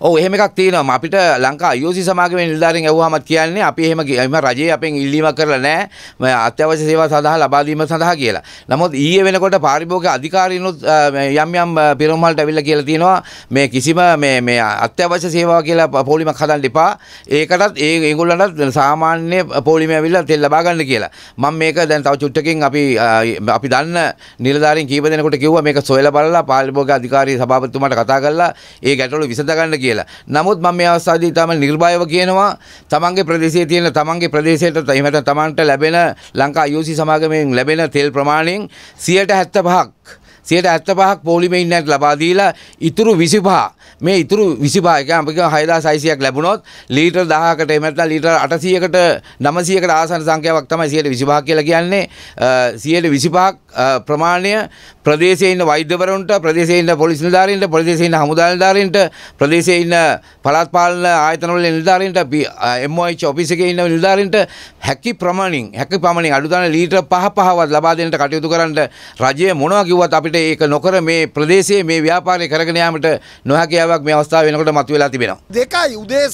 ඔව් එහෙම එකක් තියෙනවා අපිට ලංකා IOC සමාගමේ නිලධාරීන් ඇහුවාම කියන්නේ අපි එහෙම එහෙම රජයේ අපෙන් ඉල්ලීමක් කරලා නැහැ අත්‍යවශ්‍ය සේවා සඳහා ලබා දීම සඳහා කියලා. නමුත් ඊයේ වෙනකොට පාරිභෝගික අධිකාරීනොත් යම් යම් පෙරම් වලට ඇවිල්ලා කියලා තියෙනවා මේ කිසිම මේ මේ අත්‍යවශ්‍ය සේවාව කියලා පොලිමක් හදන්න එපා. ඒකටත් ඒ ඒගොල්ලන්ටත් සාමාන්‍ය පොලිමේ ඇවිල්ලා තෙල් ලබා ගන්න කියලා. මම මේක දැන් තව චුට්ටකින් අපි අපි දන්න නිලධාරීන් කීප දෙනෙකුට කිව්වා මේක සොයලා බලලා පාරිභෝගික අධිකාරී සභාපතිතුමාට කතා කරලා ඒ ගැටලුව විසඳගන්න කියලා. නමුත් මම මේ අවස්ථාවේදී ඉතාම නිර්භයව කියනවා තමන්ගේ ප්‍රදේශයේ තියෙන තමන්ගේ ප්‍රදේශයට එහෙම තමන්ට ලැබෙන ලංකා UC සමාගමෙන් ලැබෙන තෙල් ප්‍රමාණයෙන් 75ක් සියට ඇත්ත පහක් පෝලිමෙන්න්නට ලබාදීලා ඉතුරු විසිපා මේ ඉතුරු විසිපාක අපික හයදා සයිසියක් ලැබුණොත් ලීට දහකට එමට ලීට අටසියකට නමසියකට ආසන සංකයාවක් තමයි සියට විසිපා කියල කියන්නේ සියට විසිපාක් ප්‍රමාණය ප්‍රදේශයන්න වෛද්‍යවරන්ට ප්‍රදේශයන්න පොලිස් නිධාරන්ට ප්‍රදේශයන්න හමුදාල්ධාරන්ට ප්‍රදේශයන්න පළත්පාලන ආයතනවල නිධාරන්ට එමයි චෝපිසක ඉන්න නිධාරන්ට හැකි ප්‍රමණින් හැකි පමණින් අඩුතන ලීට පහ පහවත් ලබාදනට කටයුතු කරන්න රජය මොනවා කිවත් අපිට විදිහට ඒක නොකර මේ ප්‍රදේශයේ මේ ව්‍යාපාරය කරගෙන යාමට නොහැකියාවක් මේ අවස්ථාව වෙනකොට මතුවලා තිබෙනවා. දෙකයි උදේ